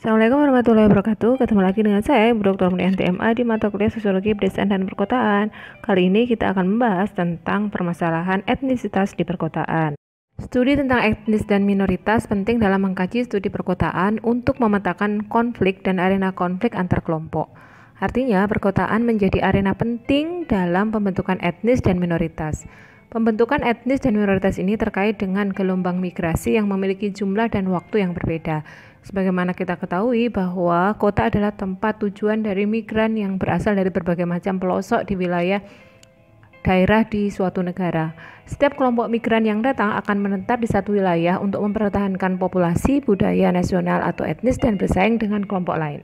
Assalamualaikum warahmatullahi wabarakatuh. Ketemu lagi dengan saya, Ibu Dr. Mulia TMA di mata kuliah Sosiologi Pedesaan dan Perkotaan. Kali ini kita akan membahas tentang permasalahan etnisitas di perkotaan. Studi tentang etnis dan minoritas penting dalam mengkaji studi perkotaan untuk memetakan konflik dan arena konflik antar kelompok. Artinya, perkotaan menjadi arena penting dalam pembentukan etnis dan minoritas. Pembentukan etnis dan minoritas ini terkait dengan gelombang migrasi yang memiliki jumlah dan waktu yang berbeda Sebagaimana kita ketahui bahwa kota adalah tempat tujuan dari migran yang berasal dari berbagai macam pelosok di wilayah daerah di suatu negara. Setiap kelompok migran yang datang akan menetap di satu wilayah untuk mempertahankan populasi, budaya nasional atau etnis dan bersaing dengan kelompok lain.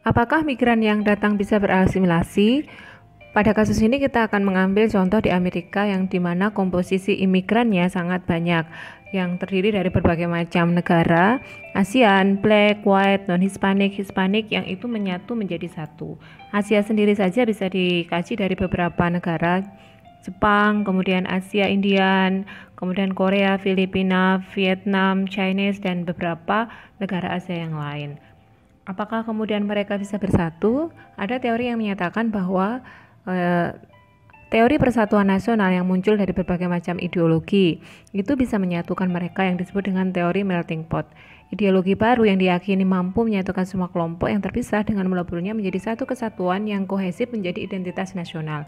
Apakah migran yang datang bisa berasimilasi? Pada kasus ini kita akan mengambil contoh di Amerika yang dimana komposisi imigrannya sangat banyak yang terdiri dari berbagai macam negara ASEAN, Black, White, Non-Hispanic, Hispanic yang itu menyatu menjadi satu Asia sendiri saja bisa dikaji dari beberapa negara Jepang, kemudian Asia Indian, kemudian Korea, Filipina, Vietnam, Chinese, dan beberapa negara Asia yang lain. Apakah kemudian mereka bisa bersatu? Ada teori yang menyatakan bahwa Eh, teori persatuan nasional yang muncul dari berbagai macam ideologi itu bisa menyatukan mereka yang disebut dengan teori melting pot. Ideologi baru yang diyakini mampu menyatukan semua kelompok yang terpisah dengan meleburnya menjadi satu kesatuan yang kohesif menjadi identitas nasional.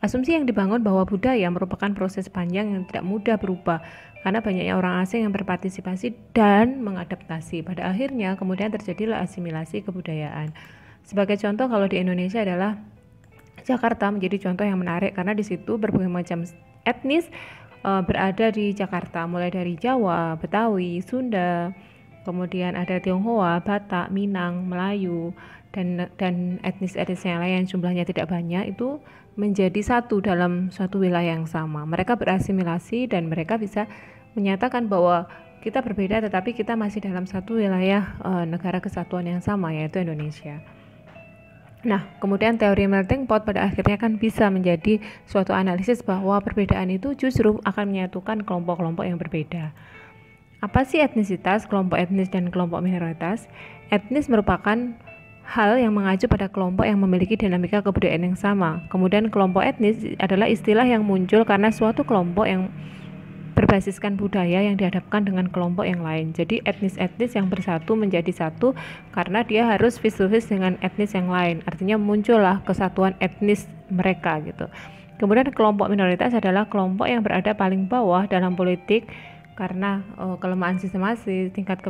Asumsi yang dibangun bahwa budaya merupakan proses panjang yang tidak mudah berubah karena banyaknya orang asing yang berpartisipasi dan mengadaptasi. Pada akhirnya kemudian terjadilah asimilasi kebudayaan. Sebagai contoh kalau di Indonesia adalah Jakarta menjadi contoh yang menarik karena di situ berbagai macam etnis uh, berada di Jakarta, mulai dari Jawa, Betawi, Sunda, kemudian ada Tionghoa, Batak, Minang, Melayu, dan dan etnis-etnis yang lain yang jumlahnya tidak banyak itu menjadi satu dalam suatu wilayah yang sama. Mereka berasimilasi dan mereka bisa menyatakan bahwa kita berbeda tetapi kita masih dalam satu wilayah e, negara kesatuan yang sama yaitu Indonesia. Nah, kemudian teori melting pot pada akhirnya kan bisa menjadi suatu analisis bahwa perbedaan itu justru akan menyatukan kelompok-kelompok yang berbeda. Apa sih etnisitas, kelompok etnis, dan kelompok minoritas? Etnis merupakan hal yang mengacu pada kelompok yang memiliki dinamika kebudayaan yang sama. Kemudian kelompok etnis adalah istilah yang muncul karena suatu kelompok yang berbasiskan budaya yang dihadapkan dengan kelompok yang lain. Jadi etnis-etnis yang bersatu menjadi satu karena dia harus vis dengan etnis yang lain. Artinya muncullah kesatuan etnis mereka gitu. Kemudian kelompok minoritas adalah kelompok yang berada paling bawah dalam politik karena uh, kelemahan sistemasi, tingkat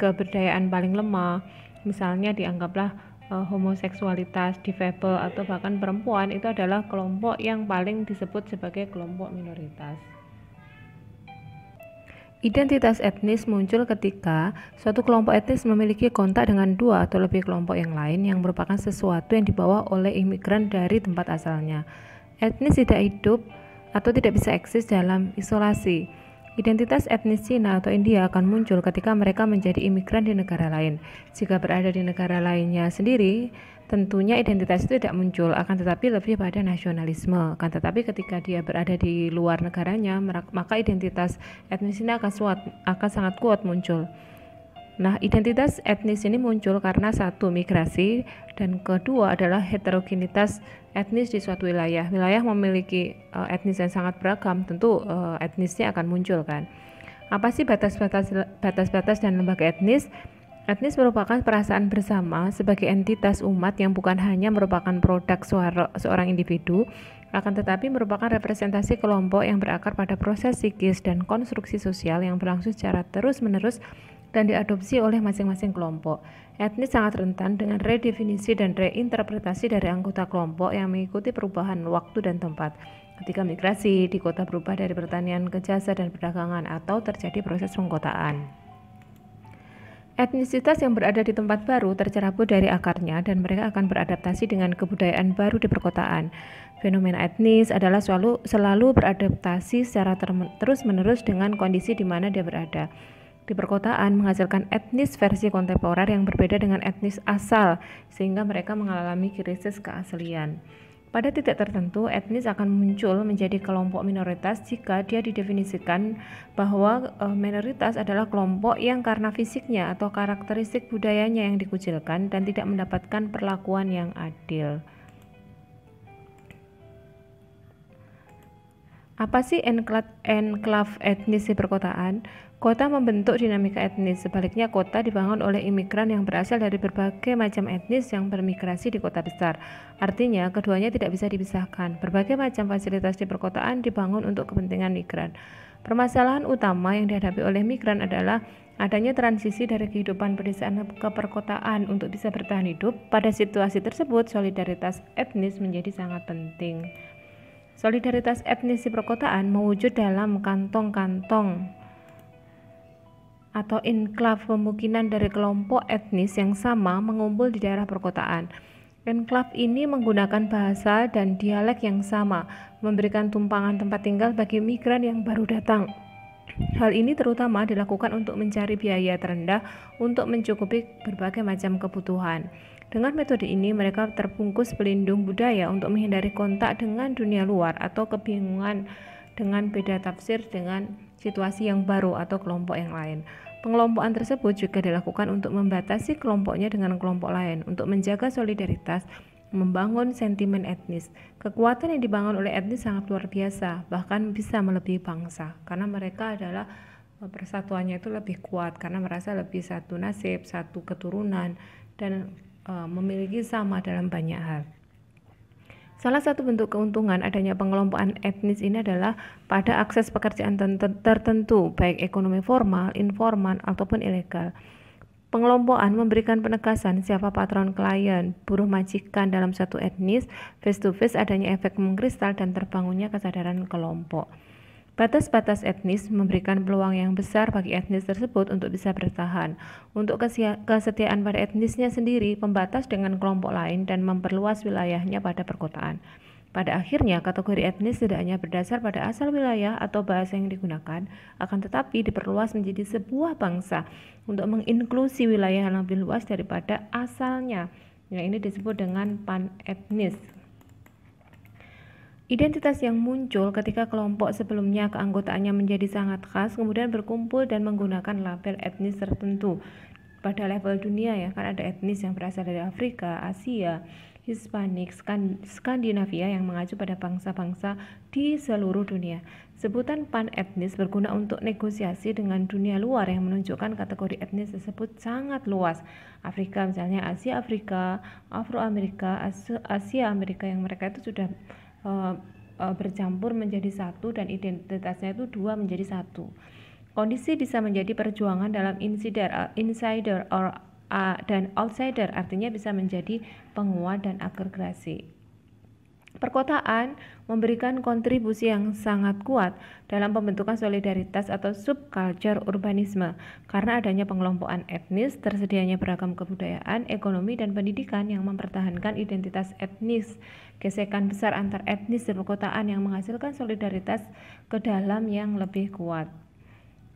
keberdayaan paling lemah. Misalnya dianggaplah eh, homoseksualitas, difabel atau bahkan perempuan itu adalah kelompok yang paling disebut sebagai kelompok minoritas. Identitas etnis muncul ketika suatu kelompok etnis memiliki kontak dengan dua atau lebih kelompok yang lain yang merupakan sesuatu yang dibawa oleh imigran dari tempat asalnya. Etnis tidak hidup atau tidak bisa eksis dalam isolasi. Identitas etnis Cina atau India akan muncul ketika mereka menjadi imigran di negara lain. Jika berada di negara lainnya sendiri, tentunya identitas itu tidak muncul akan tetapi lebih pada nasionalisme kan tetapi ketika dia berada di luar negaranya maka identitas ini akan suat, akan sangat kuat muncul Nah, identitas etnis ini muncul karena satu migrasi dan kedua adalah heterogenitas etnis di suatu wilayah. Wilayah memiliki uh, etnis yang sangat beragam, tentu uh, etnisnya akan muncul kan. Apa sih batas-batas batas-batas dan lembaga etnis? Etnis merupakan perasaan bersama sebagai entitas umat yang bukan hanya merupakan produk suara, seorang individu, akan tetapi merupakan representasi kelompok yang berakar pada proses psikis dan konstruksi sosial yang berlangsung secara terus-menerus dan diadopsi oleh masing-masing kelompok. Etnis sangat rentan dengan redefinisi dan reinterpretasi dari anggota kelompok yang mengikuti perubahan waktu dan tempat. Ketika migrasi di kota berubah dari pertanian ke jasa dan perdagangan atau terjadi proses pengkotaan. Etnisitas yang berada di tempat baru tercerabut dari akarnya dan mereka akan beradaptasi dengan kebudayaan baru di perkotaan. Fenomena etnis adalah selalu, selalu beradaptasi secara terus-menerus dengan kondisi di mana dia berada. Di perkotaan menghasilkan etnis versi kontemporer yang berbeda dengan etnis asal sehingga mereka mengalami krisis keaslian. Pada titik tertentu, etnis akan muncul menjadi kelompok minoritas jika dia didefinisikan bahwa e, minoritas adalah kelompok yang karena fisiknya atau karakteristik budayanya yang dikucilkan dan tidak mendapatkan perlakuan yang adil. Apa sih enclave etnis di perkotaan? Kota membentuk dinamika etnis. Sebaliknya, kota dibangun oleh imigran yang berasal dari berbagai macam etnis yang bermigrasi di kota besar. Artinya, keduanya tidak bisa dipisahkan. Berbagai macam fasilitas di perkotaan dibangun untuk kepentingan migran. Permasalahan utama yang dihadapi oleh migran adalah adanya transisi dari kehidupan pedesaan ke perkotaan untuk bisa bertahan hidup. Pada situasi tersebut, solidaritas etnis menjadi sangat penting. Solidaritas etnis di perkotaan mewujud dalam kantong-kantong atau enklav kemungkinan dari kelompok etnis yang sama mengumpul di daerah perkotaan. Enklav ini menggunakan bahasa dan dialek yang sama, memberikan tumpangan tempat tinggal bagi migran yang baru datang. Hal ini terutama dilakukan untuk mencari biaya terendah untuk mencukupi berbagai macam kebutuhan. Dengan metode ini, mereka terbungkus pelindung budaya untuk menghindari kontak dengan dunia luar atau kebingungan dengan beda tafsir dengan situasi yang baru atau kelompok yang lain. Pengelompokan tersebut juga dilakukan untuk membatasi kelompoknya dengan kelompok lain, untuk menjaga solidaritas, membangun sentimen etnis. Kekuatan yang dibangun oleh etnis sangat luar biasa, bahkan bisa melebihi bangsa, karena mereka adalah e, persatuannya itu lebih kuat karena merasa lebih satu nasib, satu keturunan dan Eh, memiliki sama dalam banyak hal. Salah satu bentuk keuntungan adanya pengelompokan etnis ini adalah pada akses pekerjaan tertentu, baik ekonomi formal, informal, ataupun ilegal. Pengelompokan memberikan penegasan siapa patron klien, buruh majikan dalam satu etnis, face to face adanya efek mengkristal dan terbangunnya kesadaran kelompok. Batas-batas etnis memberikan peluang yang besar bagi etnis tersebut untuk bisa bertahan. Untuk kesetiaan pada etnisnya sendiri, pembatas dengan kelompok lain dan memperluas wilayahnya pada perkotaan. Pada akhirnya, kategori etnis tidak hanya berdasar pada asal wilayah atau bahasa yang digunakan, akan tetapi diperluas menjadi sebuah bangsa untuk menginklusi wilayah yang lebih luas daripada asalnya. Nah, ini disebut dengan pan etnis. Identitas yang muncul ketika kelompok sebelumnya keanggotaannya menjadi sangat khas, kemudian berkumpul dan menggunakan label etnis tertentu. Pada level dunia ya, kan ada etnis yang berasal dari Afrika, Asia, Hispanik, Skandinavia yang mengacu pada bangsa-bangsa di seluruh dunia. Sebutan pan etnis berguna untuk negosiasi dengan dunia luar yang menunjukkan kategori etnis tersebut sangat luas. Afrika misalnya Asia Afrika, Afro Amerika, Asia Amerika yang mereka itu sudah uh, bercampur menjadi satu dan identitasnya itu dua menjadi satu. Kondisi bisa menjadi perjuangan dalam insider, uh, insider or uh, dan outsider, artinya bisa menjadi penguat dan agregasi. Perkotaan memberikan kontribusi yang sangat kuat dalam pembentukan solidaritas atau subkultur urbanisme karena adanya pengelompokan etnis, tersedianya beragam kebudayaan, ekonomi, dan pendidikan yang mempertahankan identitas etnis. Gesekan besar antar etnis di perkotaan yang menghasilkan solidaritas ke dalam yang lebih kuat.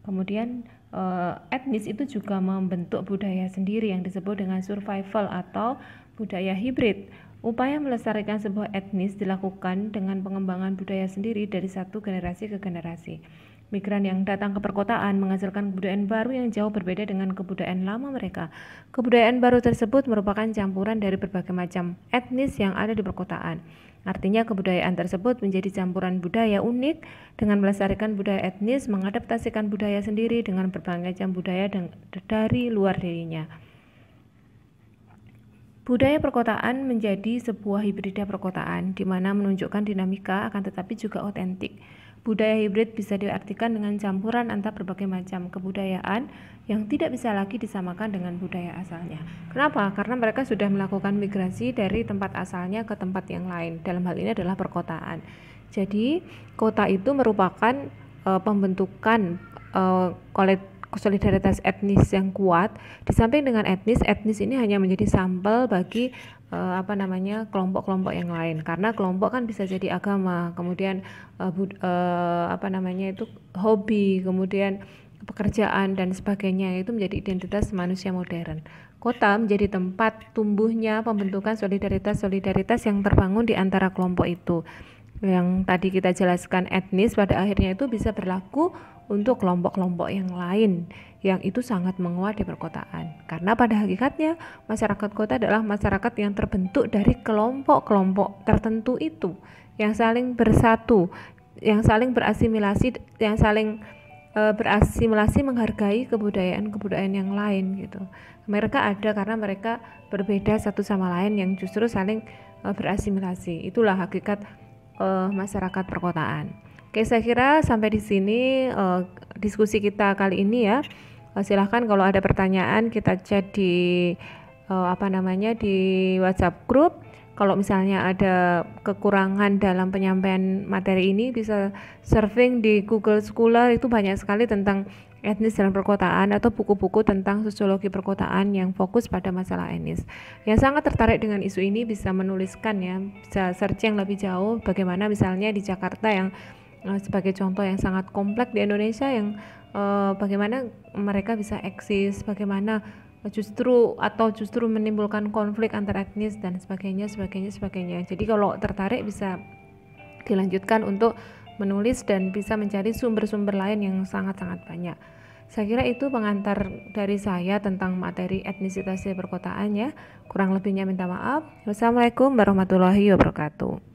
Kemudian eh, etnis itu juga membentuk budaya sendiri yang disebut dengan survival atau budaya hibrid Upaya melestarikan sebuah etnis dilakukan dengan pengembangan budaya sendiri dari satu generasi ke generasi. Migran yang datang ke perkotaan menghasilkan kebudayaan baru yang jauh berbeda dengan kebudayaan lama mereka. Kebudayaan baru tersebut merupakan campuran dari berbagai macam etnis yang ada di perkotaan. Artinya kebudayaan tersebut menjadi campuran budaya unik dengan melestarikan budaya etnis, mengadaptasikan budaya sendiri dengan berbagai macam budaya dari luar dirinya. Budaya perkotaan menjadi sebuah hibrida perkotaan, di mana menunjukkan dinamika akan tetapi juga otentik. Budaya hibrid bisa diartikan dengan campuran antara berbagai macam kebudayaan yang tidak bisa lagi disamakan dengan budaya asalnya. Kenapa? Karena mereka sudah melakukan migrasi dari tempat asalnya ke tempat yang lain. Dalam hal ini adalah perkotaan. Jadi, kota itu merupakan e, pembentukan e, kolektif solidaritas etnis yang kuat. Di samping dengan etnis, etnis ini hanya menjadi sampel bagi uh, apa namanya kelompok-kelompok yang lain. Karena kelompok kan bisa jadi agama, kemudian uh, bud, uh, apa namanya itu hobi, kemudian pekerjaan dan sebagainya itu menjadi identitas manusia modern. Kota menjadi tempat tumbuhnya pembentukan solidaritas-solidaritas yang terbangun di antara kelompok itu. Yang tadi kita jelaskan etnis pada akhirnya itu bisa berlaku untuk kelompok-kelompok yang lain yang itu sangat menguat di perkotaan. Karena pada hakikatnya masyarakat kota adalah masyarakat yang terbentuk dari kelompok-kelompok tertentu itu yang saling bersatu, yang saling berasimilasi, yang saling e, berasimilasi menghargai kebudayaan-kebudayaan yang lain gitu. Mereka ada karena mereka berbeda satu sama lain yang justru saling e, berasimilasi. Itulah hakikat e, masyarakat perkotaan. Oke, saya kira sampai di sini uh, diskusi kita kali ini ya. Uh, silahkan kalau ada pertanyaan kita chat di uh, apa namanya di WhatsApp group. Kalau misalnya ada kekurangan dalam penyampaian materi ini bisa surfing di Google Scholar itu banyak sekali tentang etnis dalam perkotaan atau buku-buku tentang sosiologi perkotaan yang fokus pada masalah etnis. Yang sangat tertarik dengan isu ini bisa menuliskan ya, bisa search yang lebih jauh bagaimana misalnya di Jakarta yang Eh, sebagai contoh yang sangat kompleks di Indonesia yang uh, bagaimana mereka bisa eksis, bagaimana justru atau justru menimbulkan konflik antar etnis dan sebagainya sebagainya sebagainya. Jadi kalau tertarik bisa dilanjutkan untuk menulis dan bisa mencari sumber-sumber lain yang sangat-sangat banyak. Saya kira itu pengantar dari saya tentang materi etnisitas perkotaan ya. Kurang lebihnya minta maaf. Wassalamualaikum warahmatullahi wabarakatuh.